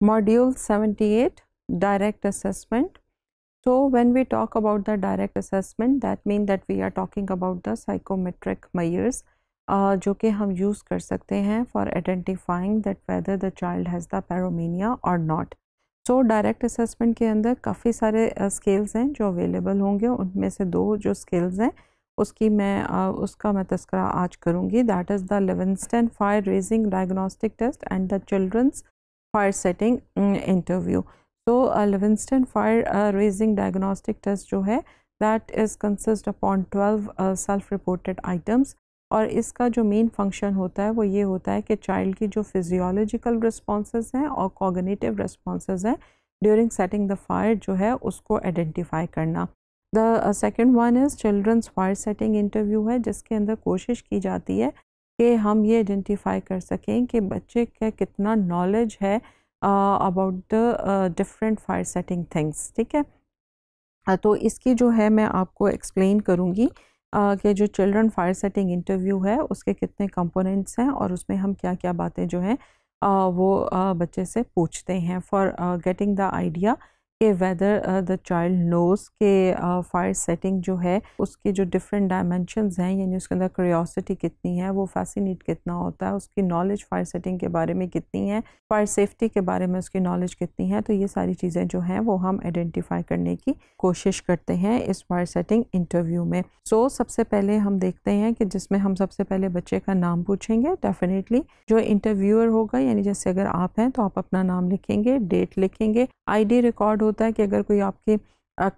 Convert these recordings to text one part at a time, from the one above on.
Module 78 Direct Assessment. So, when we talk about the direct assessment, that means that we are talking about the psychometric measures uh, जो कि हम use कर सकते हैं for identifying that whether the child has the paromania or not. So, direct assessment के अंदर काफ़ी सारे स्केल्स uh, हैं जो अवेलेबल होंगे उनमें से दो जो स्केल्स हैं उसकी मैं uh, उसका मैं तस्करा आज करूँगी that is the Livingston fire raising diagnostic test and the children's fire setting interview तो uh, fire raising diagnostic test जो है that is consist upon twelve self reported items और इसका जो मेन फंक्शन होता है वो ये होता है कि चाइल्ड की जो फिजियोलॉजिकल रिस्पॉन्स हैं और कॉगनेटिव रिस्पॉन्स हैं ड्यूरिंग सेटिंग द फायर जो है उसको आइडेंटिफाई करना the second one is children's fire setting interview है जिसके अंदर कोशिश की जाती है कि हम ये आइडेंटिफाई कर सकें कि बच्चे का कितना नॉलेज है about the different fire setting things ठीक है uh, तो इसकी जो है मैं आपको एक्सप्लेन करूँगी uh, कि जो चिल्ड्रन फायर सेटिंग इंटरव्यू है उसके कितने कंपोनेंट्स हैं और उसमें हम क्या क्या बातें जो हैं uh, वो वो बच्चे से पूछते हैं फॉर गेटिंग द आइडिया कि वेदर द चाइल्ड नोज के फायर सेटिंग uh, uh, जो है उसके जो डिफरेंट डायमेंशन हैं यानी उसके अंदर क्रियोसिटी कितनी है वो फैसिनेट कितना होता है उसकी नॉलेज फायर सेटिंग के बारे में कितनी है फायर सेफ्टी के बारे में उसकी नॉलेज कितनी है तो ये सारी चीज़ें जो हैं वो हम आइडेंटिफाई करने की कोशिश करते हैं इस फायर सेटिंग इंटरव्यू में सो so, सबसे पहले हम देखते हैं कि जिसमें हम सबसे पहले बच्चे का नाम पूछेंगे डेफिनेटली जो इंटरव्यूअर होगा यानी जैसे अगर आप हैं तो आप अपना नाम लिखेंगे डेट लिखेंगे आईडी रिकॉर्ड होता है कि अगर कोई आपके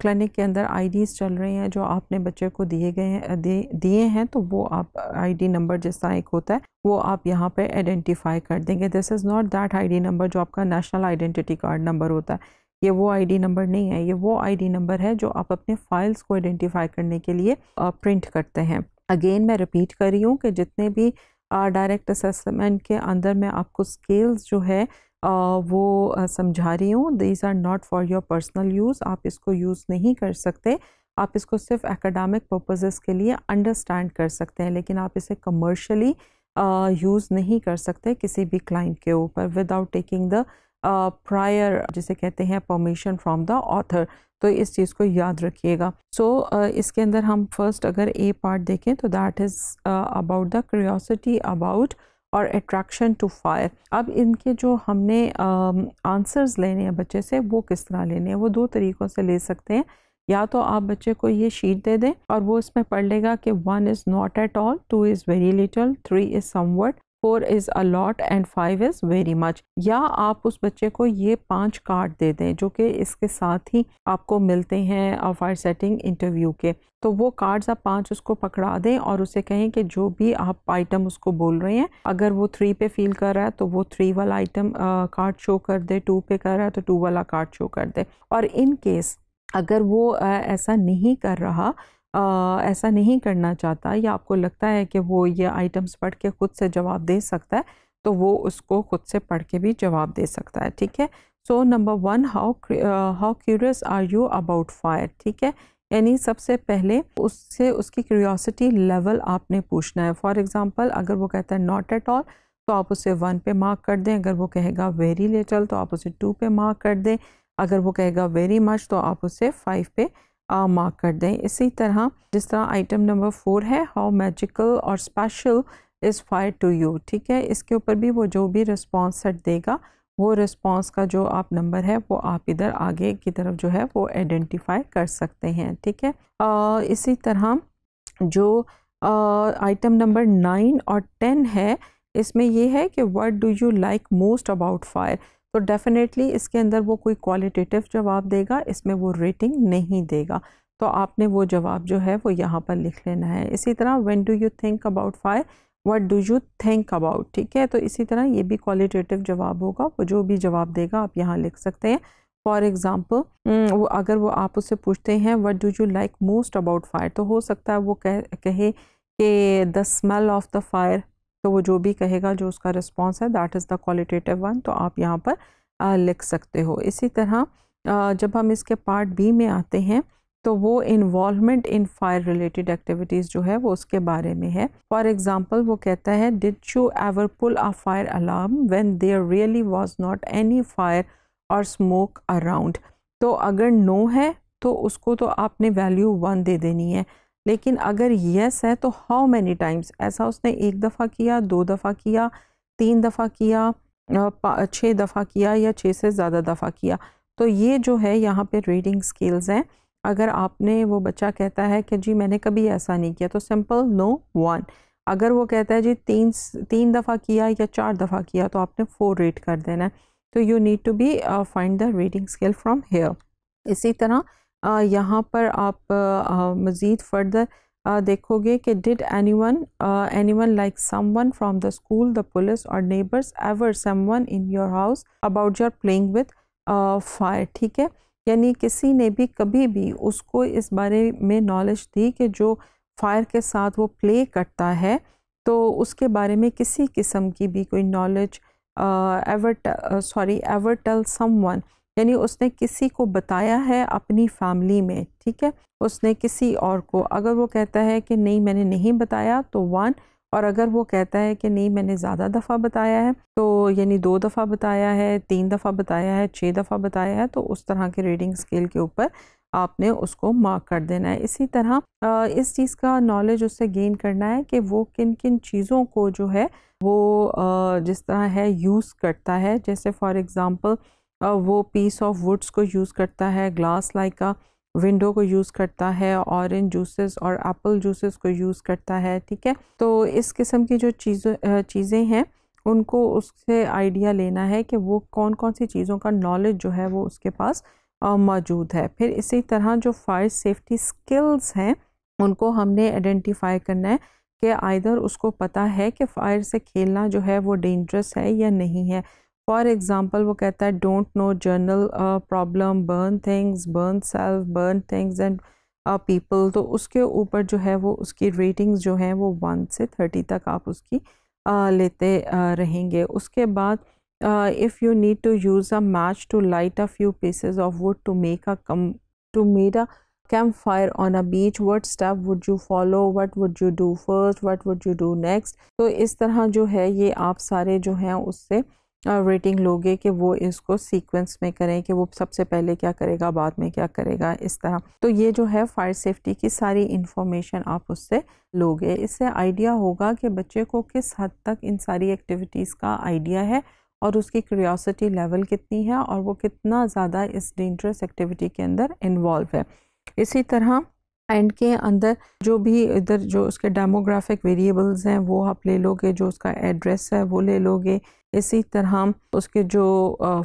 क्लिनिक के अंदर आईडीज़ चल रही हैं जो आपने बच्चे को दिए गए हैं दिए हैं तो वो आप आईडी नंबर जैसा एक होता है वो आप यहाँ पे आइडेंटिफाई कर देंगे this is not that ID number जो आपका नेशनल आइडेंटिटी कार्ड नंबर होता है ये वो आईडी नंबर नहीं है ये वो आईडी नंबर है जो आप अपने फाइल्स को आइडेंटिफाई करने के लिए प्रिंट करते हैं अगेन मैं रिपीट कर रही हूँ कि जितने भी डायरेक्ट असेसमेंट के अंदर मैं आपको स्केल्स जो है वो समझा रही हूँ these are not for your personal use आप इसको यूज़ नहीं कर सकते आप इसको सिर्फ एकेडमिक पर्पसेस के लिए अंडरस्टैंड कर सकते हैं लेकिन आप इसे कमर्शली यूज़ नहीं कर सकते किसी भी क्लाइंट के ऊपर विदाउट टेकिंग द प्रायर जिसे कहते हैं परमिशन फ्रॉम द ऑथर तो इस चीज़ को याद रखिएगा सो so, uh, इसके अंदर हम फर्स्ट अगर ए पार्ट देखें तो that is about the curiosity about और अट्रैक्शन टू फायर अब इनके जो हमने आंसर्स लेने हैं बच्चे से वो किस तरह लेने हैं वो दो तरीक़ों से ले सकते हैं या तो आप बच्चे को ये शीट दे दें और वो इसमें पढ़ लेगा कि one is not at all two is very little three is somewhat four is a lot and five is very much या आप उस बच्चे को ये पांच कार्ड दे दें जो कि इसके साथ ही आपको मिलते हैं फायर सेटिंग इंटरव्यू के तो वो कार्ड्स आप पांच उसको पकड़ा दें और उसे कहें कि जो भी आप आइटम उसको बोल रहे हैं अगर वो थ्री पे फील कर रहा है तो वो थ्री वाला आइटम कार्ड शो कर दे टू पे कर रहा है तो टू वाला कार्ड शो कर दे और इनकेस अगर वो आ, ऐसा नहीं कर रहा आ, ऐसा नहीं करना चाहता या आपको लगता है कि वो ये आइटम्स पढ़ के ख़ुद से जवाब दे सकता है तो वो उसको ख़ुद से पढ़ के भी जवाब दे सकता है ठीक है so number one how how curious are you about fire ठीक है यानी सबसे पहले उससे उसकी क्यूरियोसिटी लेवल आपने पूछना है फॉर एग्ज़ाम्पल अगर वो कहता है नॉट एट ऑल तो आप उसे वन पे मार्क कर दें अगर वो कहेगा वेरी लिटल तो आप उसे टू पे मार्क कर दें अगर वो कहेगा वेरी मच तो आप उसे फाइव पे आ मार्क कर दें इसी तरह जिस तरह आइटम नंबर फोर है हाउ मैजिकल और special is fire to you ठीक है इसके ऊपर भी वो जो भी रिस्पॉन्स सेट देगा वो रिस्पॉन्स का जो आप नंबर है वो आप इधर आगे की तरफ जो है वो आइडेंटिफाई कर सकते हैं ठीक है आ, इसी तरह जो आइटम नंबर नाइन और टेन है इसमें यह है कि what do you like most about fire तो डेफ़िनेटली इसके अंदर वो कोई क्वालिटेटिव जवाब देगा इसमें वो रेटिंग नहीं देगा तो आपने वो जवाब जो है वो यहाँ पर लिख लेना है इसी तरह when do you think about fire what do you think about ठीक है तो इसी तरह ये भी क्वालिटेटिव जवाब होगा वो जो भी जवाब देगा आप यहाँ लिख सकते हैं फॉर एग्ज़ाम्पल हम्म, वो अगर वो आप उससे पूछते हैं what do you like most about fire तो हो सकता है वो कह कहे कि the smell of the fire तो वो जो भी कहेगा जो उसका रिस्पॉन्स है that is the qualitative one तो आप यहाँ पर आ, लिख सकते हो इसी तरह आ, जब हम इसके पार्ट बी में आते हैं तो वो involvement in fire related activities जो है वो उसके बारे में है फॉर एग्ज़ाम्पल वो कहता है did you ever pull a fire alarm when there really was not any fire और स्मोक अराउंड तो अगर नो है तो उसको तो आपने वैल्यू वन दे देनी है लेकिन अगर येस है तो हाउ मैनी टाइम्स ऐसा उसने एक दफ़ा किया दो दफ़ा किया तीन दफ़ा किया छः दफ़ा किया या छः से ज़्यादा दफ़ा किया तो ये जो है यहाँ पे रीडिंग स्किल्स हैं अगर आपने वो बच्चा कहता है कि जी मैंने कभी ऐसा नहीं किया तो सिंपल नो वन अगर वो कहता है जी तीन तीन दफ़ा किया या चार दफ़ा किया तो आपने फोर रीड कर देना है तो you need to be find the reading skill from here इसी तरह यहाँ पर आप मज़ीद फर्दर देखोगे कि did anyone anyone like someone from the school the police और neighbours ever someone in your house about your playing with fire ठीक है यानी किसी ने भी कभी भी उसको इस बारे में नॉलेज दी कि जो फायर के साथ वो प्ले करता है तो उसके बारे में किसी किस्म की भी कोई knowledge ever sorry ever tell someone यानी उसने किसी को बताया है अपनी फैमिली में ठीक है उसने किसी और को अगर वो कहता है कि नहीं मैंने नहीं बताया तो वन और अगर वो कहता है कि नहीं मैंने ज़्यादा दफ़ा बताया है तो यानी दो दफ़ा बताया है तीन दफ़ा बताया है छः दफ़ा बताया है तो उस तरह के रीडिंग स्केल के ऊपर आपने उसको मार्क कर देना है इसी तरह इस चीज़ का नॉलेज उससे गेन करना है कि वो किन किन चीज़ों को जो है वो जिस तरह है यूज़ करता है जैसे फॉर एग्ज़ाम्पल वो पीस ऑफ वुड्स को यूज़ करता है ग्लास लाइक विंडो को यूज़ करता है ऑरेंज जूसेस और एप्पल जूसेस को यूज़ करता है ठीक है तो इस किस्म की जो चीज़ चीज़ें हैं उनको उससे आइडिया लेना है कि वो कौन कौन सी चीज़ों का नॉलेज जो है वो उसके पास मौजूद है फिर इसी तरह जो फायर सेफ्टी स्किल्स हैं उनको हमने आइडेंटिफाई करना है कि आइदर उसको पता है कि फायर से खेलना जो है वो डेंजरस है या नहीं है फॉर एग्ज़ाम्पल वो कहता है don't know general problem burn things burn self burn things and people तो उसके ऊपर जो है वो उसकी रेटिंग्स जो हैं वो वन से थर्टी तक आप उसकी uh, लेते uh, रहेंगे उसके बाद if you need to use a match to light a few pieces of wood to make a come to made a camp fire on a beach what step would you follow what would you do first what would you do next तो इस तरह जो है ये आप सारे जो हैं उससे रेटिंग लोगे कि वो इसको सीक्वेंस में करें कि वो सबसे पहले क्या करेगा बाद में क्या करेगा इस तरह तो ये जो है फायर सेफ्टी की सारी इन्फॉर्मेशन आप उससे लोगे इससे आइडिया होगा कि बच्चे को किस हद तक इन सारी एक्टिविटीज़ का आइडिया है और उसकी क्यूरियोसिटी लेवल कितनी है और वो कितना ज़्यादा इस डेंजरस एक्टिविटी के अंदर इन्वॉल्व है इसी तरह एंड के अंदर जो भी इधर जो उसके डेमोग्राफिक वेरिएबल्स हैं वो आप ले लोगे जो उसका एड्रेस है वो ले लोगे इसी तरह उसके जो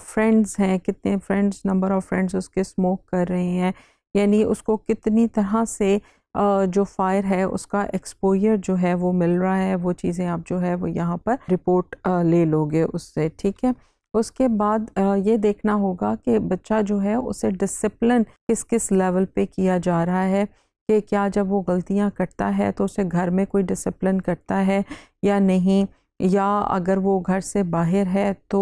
फ्रेंड्स हैं कितने फ्रेंड्स नंबर ऑफ़ फ्रेंड्स उसके स्मोक कर रहे हैं यानी उसको कितनी तरह से जो फायर है उसका एक्सपोजर जो है वो मिल रहा है वो चीज़ें आप जो है वो यहाँ पर रिपोर्ट ले लोगे उससे ठीक है उसके बाद ये देखना होगा कि बच्चा जो है उसे डिसिप्लिन किस किस लेवल पे किया जा रहा है कि क्या जब वो गलतियाँ करता है तो उसे घर में कोई डिसिप्लिन करता है या नहीं या अगर वो घर से बाहर है तो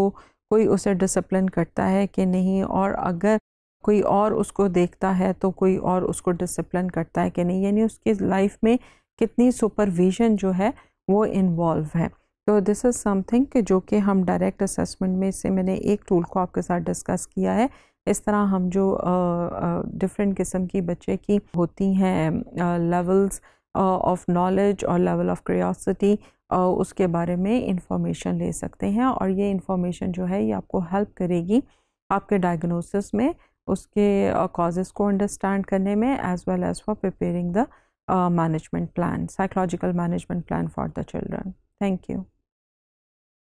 कोई उसे डिसिप्लिन करता है कि नहीं और अगर कोई और उसको देखता है तो कोई और उसको डिसिप्लिन करता है कि नहीं यानी उसकी लाइफ में कितनी सुपरविजन जो है वो इन्वॉल्व है तो दिस इज़ समथिंग कि जो कि हम डायरेक्ट असेसमेंट में से मैंने एक टूल को आपके साथ डिस्कस किया है इस तरह हम जो डिफरेंट किस्म की बच्चे की होती हैं लेवल्स ऑफ नॉलेज और लेवल ऑफ क्रियासिटी उसके बारे में इंफॉर्मेशन ले सकते हैं और ये इंफॉर्मेशन जो है ये आपको हेल्प करेगी आपके डायग्नोसिस में उसके कॉजेज़ को अंडरस्टैंड करने में as well as for preparing the management plan psychological management plan for the children thank you